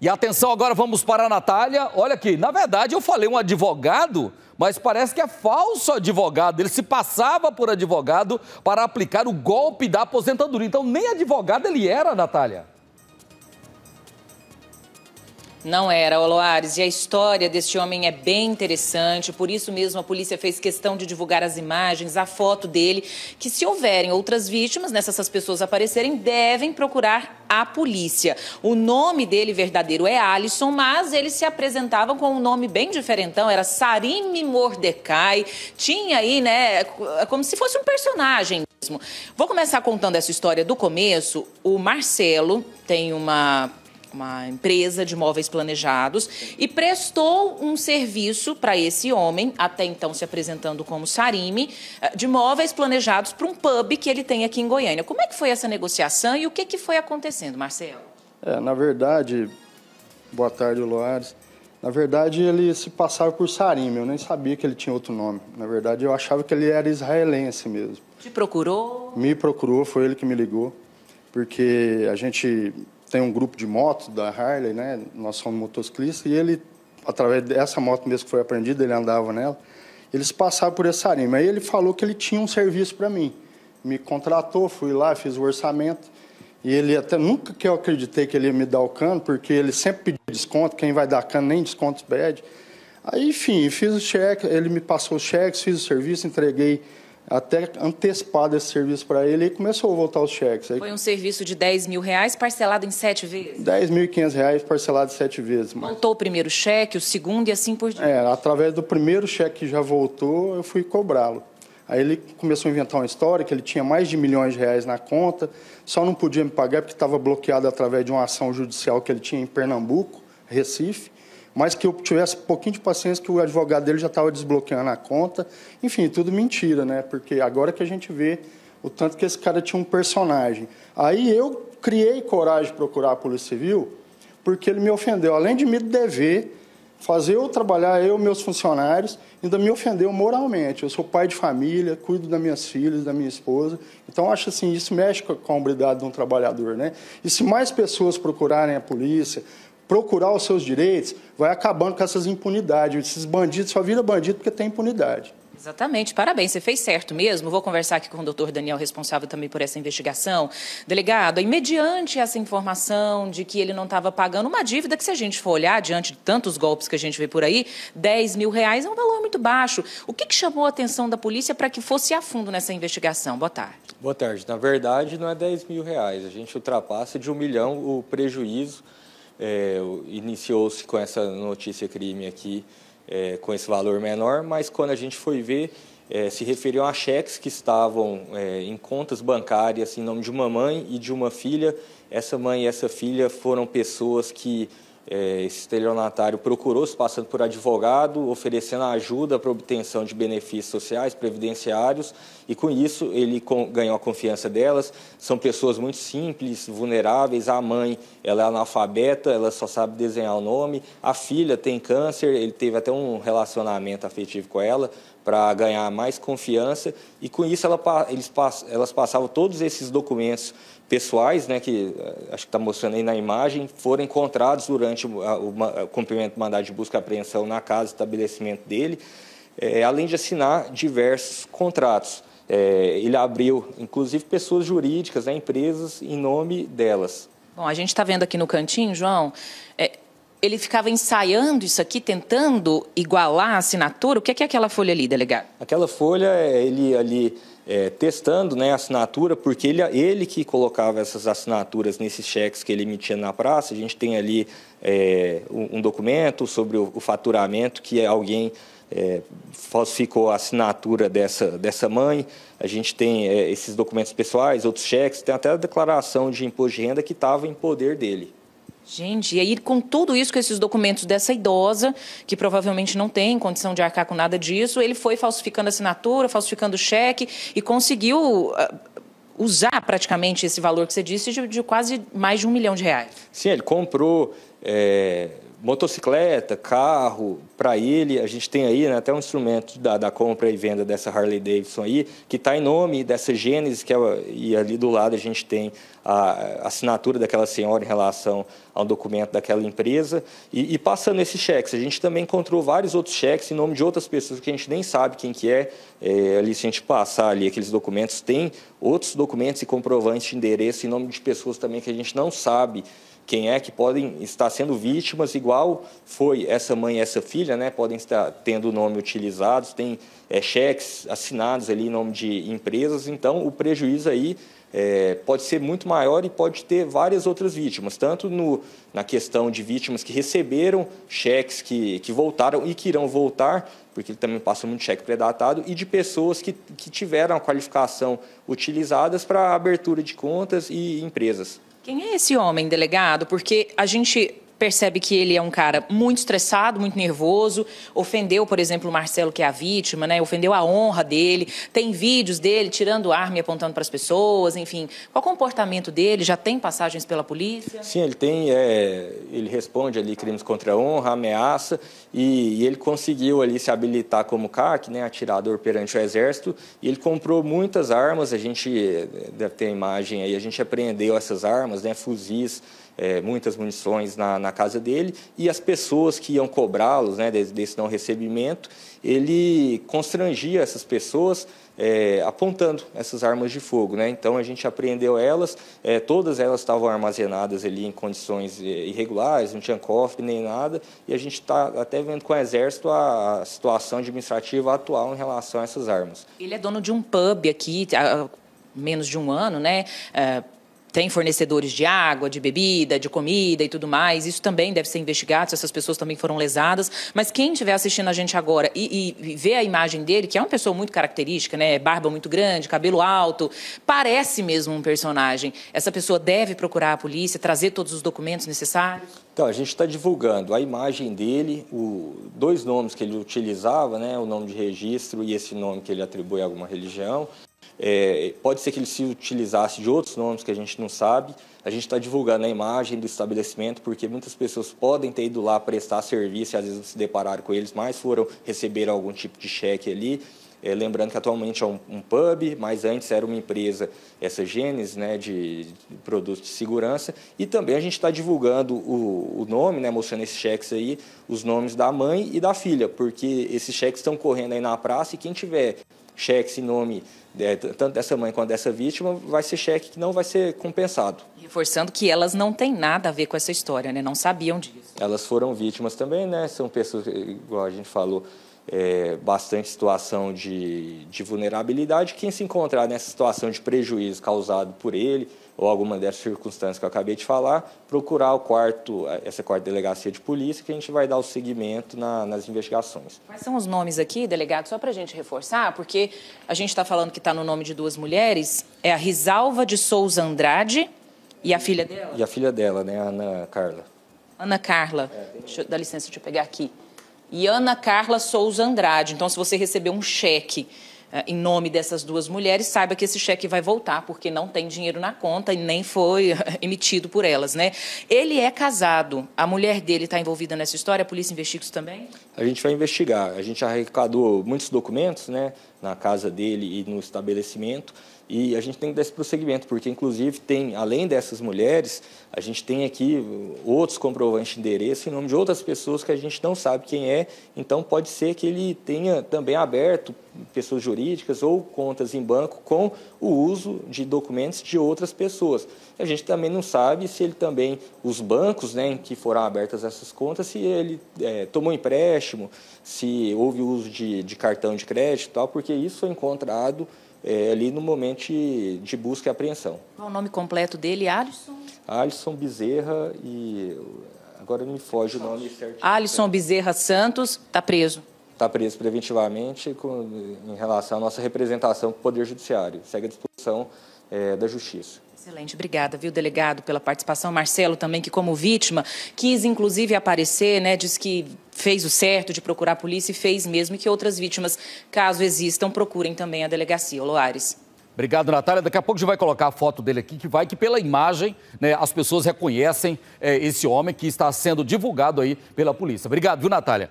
E atenção, agora vamos para a Natália. Olha aqui, na verdade eu falei um advogado, mas parece que é falso advogado. Ele se passava por advogado para aplicar o golpe da aposentadoria. Então nem advogado ele era, Natália. Não era, Oloares. E a história deste homem é bem interessante, por isso mesmo a polícia fez questão de divulgar as imagens, a foto dele, que se houverem outras vítimas, nessas né, se essas pessoas aparecerem, devem procurar a polícia. O nome dele verdadeiro é Alisson, mas ele se apresentava com um nome bem diferentão, era Sarime Mordecai. Tinha aí, né, é como se fosse um personagem mesmo. Vou começar contando essa história do começo. O Marcelo tem uma uma empresa de móveis planejados e prestou um serviço para esse homem, até então se apresentando como Sarime, eh, de móveis planejados para um pub que ele tem aqui em Goiânia. Como é que foi essa negociação e o que, que foi acontecendo, Marcelo? É, na verdade, boa tarde, Loares. Na verdade, ele se passava por Sarim, eu nem sabia que ele tinha outro nome. Na verdade, eu achava que ele era israelense mesmo. Te procurou? Me procurou, foi ele que me ligou, porque a gente tem um grupo de motos da Harley, né? Nós somos motociclistas e ele, através dessa moto mesmo que foi aprendida, ele andava nela. Eles passavam por essa arima. Aí ele falou que ele tinha um serviço para mim. Me contratou, fui lá, fiz o orçamento. E ele até nunca que eu acreditei que ele ia me dar o cano, porque ele sempre pedia desconto, quem vai dar cano nem desconto pede. Aí, enfim, fiz o cheque, ele me passou os cheques, fiz o serviço, entreguei até antecipado esse serviço para ele e começou a voltar os cheques. Foi um serviço de 10 mil reais parcelado em sete vezes? 10.500 reais parcelado em sete vezes. Mas... Voltou o primeiro cheque, o segundo e assim por diante? É, através do primeiro cheque que já voltou, eu fui cobrá-lo. Aí ele começou a inventar uma história que ele tinha mais de milhões de reais na conta, só não podia me pagar porque estava bloqueado através de uma ação judicial que ele tinha em Pernambuco, Recife mas que eu tivesse um pouquinho de paciência que o advogado dele já estava desbloqueando a conta. Enfim, tudo mentira, né? Porque agora que a gente vê o tanto que esse cara tinha um personagem. Aí eu criei coragem de procurar a Polícia Civil, porque ele me ofendeu, além de me dever fazer eu trabalhar, eu e meus funcionários, ainda me ofendeu moralmente. Eu sou pai de família, cuido das minhas filhas, da minha esposa. Então, acho assim, isso mexe com a hombridade de um trabalhador, né? E se mais pessoas procurarem a polícia, procurar os seus direitos, vai acabando com essas impunidades. Esses bandidos só viram bandido porque tem impunidade. Exatamente, parabéns, você fez certo mesmo. Vou conversar aqui com o doutor Daniel, responsável também por essa investigação. Delegado, e mediante essa informação de que ele não estava pagando uma dívida que, se a gente for olhar, diante de tantos golpes que a gente vê por aí, 10 mil reais é um valor muito baixo. O que, que chamou a atenção da polícia para que fosse a fundo nessa investigação? Boa tarde. Boa tarde. Na verdade, não é 10 mil reais. A gente ultrapassa de um milhão o prejuízo é, iniciou-se com essa notícia crime aqui, é, com esse valor menor, mas quando a gente foi ver, é, se referiam a cheques que estavam é, em contas bancárias em nome de uma mãe e de uma filha. Essa mãe e essa filha foram pessoas que é, esse estelionatário procurou se passando por advogado, oferecendo ajuda para obtenção de benefícios sociais, previdenciários, e com isso ele com, ganhou a confiança delas. São pessoas muito simples, vulneráveis. A mãe, ela é analfabeta, ela só sabe desenhar o nome. A filha tem câncer, ele teve até um relacionamento afetivo com ela, para ganhar mais confiança e com isso ela, eles, elas passavam todos esses documentos pessoais, né, que eh, acho que está mostrando aí na imagem, foram encontrados durante o, o, o cumprimento do mandado de busca e apreensão na casa, estabelecimento dele, é, além de assinar diversos contratos. É, ele abriu, inclusive, pessoas jurídicas, né, empresas, em nome delas. Bom, a gente está vendo aqui no cantinho, João, é, ele ficava ensaiando isso aqui, tentando igualar a assinatura? O que é, que é aquela folha ali, delegado? Aquela folha, é, ele ali é, testando né, a assinatura, porque ele, ele que colocava essas assinaturas nesses cheques que ele emitia na praça. A gente tem ali é, um, documento sobre o, o faturamento que alguém é, falsificou a assinatura dessa, dessa mãe. A gente tem é, esses documentos pessoais, outros cheques, tem até a declaração de imposto de renda que estava em poder dele. Gente, e aí com tudo isso, com esses documentos dessa idosa, que provavelmente não tem condição de arcar com nada disso, ele foi falsificando assinatura, falsificando cheque e conseguiu ah, usar praticamente esse valor que você disse de, de quase mais de um milhão de reais. Sim, ele comprou é, motocicleta, carro, para ele, a gente tem aí né, até um instrumento da, da, compra e venda dessa Harley Davidson aí, que está em nome dessa Gênesis, que é, e ali do lado a gente tem a, a assinatura daquela senhora em relação ao documento daquela empresa. E, e, passando esses cheques, a gente também encontrou vários outros cheques em nome de outras pessoas que a gente nem sabe quem que é. é ali, se a gente passar ali aqueles documentos, tem outros documentos e comprovantes de endereço em nome de pessoas também que a gente não sabe quem é, que podem estar sendo vítimas, igual foi essa mãe e essa filha, né, podem estar tendo o nome utilizados, tem é, cheques assinados ali em nome de empresas, então o prejuízo aí é, pode ser muito maior e pode ter várias outras vítimas, tanto no, na questão de vítimas que receberam cheques que, que voltaram e que irão voltar, porque ele também passa muito cheque predatado, e de pessoas que, que tiveram a qualificação utilizadas para abertura de contas e empresas. Quem é esse homem, delegado? Porque a gente percebe que ele é um cara muito estressado, muito nervoso, ofendeu, por exemplo, o Marcelo, que é a vítima, né? Ofendeu a honra dele, tem vídeos dele tirando arma e apontando para as pessoas, enfim. Qual o comportamento dele? Já tem passagens pela polícia? Sim, ele tem, é, ele responde ali crimes contra a honra, ameaça, e, e ele conseguiu ali se habilitar como CAC, né? Atirador perante o Exército, e ele comprou muitas armas, a gente é, deve ter a imagem aí, a gente apreendeu essas armas, né? Fuzis, é, muitas munições na, na, casa dele e as pessoas que iam cobrá-los né, desse, desse não recebimento, ele constrangia essas pessoas é, apontando essas armas de fogo. Né? Então a gente apreendeu elas, é, todas elas estavam armazenadas ali em condições é, irregulares, não tinha cofre nem nada, e a gente está até vendo com o Exército a, a situação administrativa atual em relação a essas armas. Ele é dono de um pub aqui, a menos de um ano, né? Uh, tem fornecedores de água, de bebida, de comida e tudo mais. Isso também deve ser investigado, se essas pessoas também foram lesadas. Mas quem estiver assistindo a gente agora e, e, vê a imagem dele, que é uma pessoa muito característica, né? Barba muito grande, cabelo alto, parece mesmo um personagem. Essa pessoa deve procurar a polícia, trazer todos os documentos necessários? Então, a gente está divulgando a imagem dele, o, dois nomes que ele utilizava, né? O nome de registro e esse nome que ele atribui a alguma religião. É, pode ser que ele se utilizasse de outros nomes que a gente não sabe. A gente está divulgando a imagem do estabelecimento porque muitas pessoas podem ter ido lá prestar serviço e às vezes se depararam com eles, mas foram receber algum tipo de cheque ali. É, lembrando que atualmente é um, um, pub, mas antes era uma empresa, essa Gênesis, né, de, de produtos de segurança. E também a gente está divulgando o, o, nome, né, mostrando esses cheques aí, os nomes da mãe e da filha, porque esses cheques estão correndo aí na praça e quem tiver cheques em nome é, tanto dessa mãe quanto dessa vítima, vai ser cheque que não vai ser compensado. Reforçando que elas não têm nada a ver com essa história, né? não sabiam disso. Elas foram vítimas também, né? são pessoas, igual a gente falou, é, bastante situação de, de vulnerabilidade, quem se encontrar nessa situação de prejuízo causado por ele ou alguma dessas circunstâncias que eu acabei de falar, procurar o quarto, essa quarta delegacia de polícia, que a gente vai dar o seguimento na, nas investigações. Quais são os nomes aqui, delegado, só para a gente reforçar, porque a gente está falando que está no nome de duas mulheres, é a Risalva de Souza Andrade e a filha dela? E a filha dela, né, Ana Carla. Ana Carla, é, tem... eu, dar licença, deixa eu pegar aqui e Ana Carla Souza Andrade. Então, se você receber um cheque eh, em nome dessas duas mulheres, saiba que esse cheque vai voltar, porque não tem dinheiro na conta e nem foi emitido por elas, né? Ele é casado, a mulher dele está envolvida nessa história, a polícia investiga isso também? A gente vai investigar, a gente arrecadou muitos documentos, né, na casa dele e no estabelecimento, e a gente tem que dar esse prosseguimento, porque, inclusive, tem, além dessas mulheres, a gente tem aqui outros comprovantes de endereço em nome de outras pessoas que a gente não sabe quem é. Então, pode ser que ele tenha também aberto pessoas jurídicas ou contas em banco com o uso de documentos de outras pessoas. A gente também não sabe se ele também, os bancos né, em que foram abertas essas contas, se ele é, tomou empréstimo, se houve uso de, de cartão de crédito e tal, porque isso foi é encontrado é, ali no momento de busca e apreensão. Qual o nome completo dele, Alisson? Alisson Bezerra e agora me foge o nome certo. Alisson Bezerra Santos está preso. Está preso preventivamente com, em relação à nossa representação o Poder Judiciário. Segue à disposição é, da Justiça. Excelente, obrigada, viu, delegado, pela participação. Marcelo também, que como vítima, quis inclusive aparecer, né, diz que fez o certo de procurar a polícia e fez mesmo que outras vítimas, caso existam, procurem também a delegacia. Loares. Obrigado, Natália. Daqui a pouco a gente vai colocar a foto dele aqui, que vai que pela imagem né, as pessoas reconhecem é, esse homem que está sendo divulgado aí pela polícia. Obrigado, viu, Natália?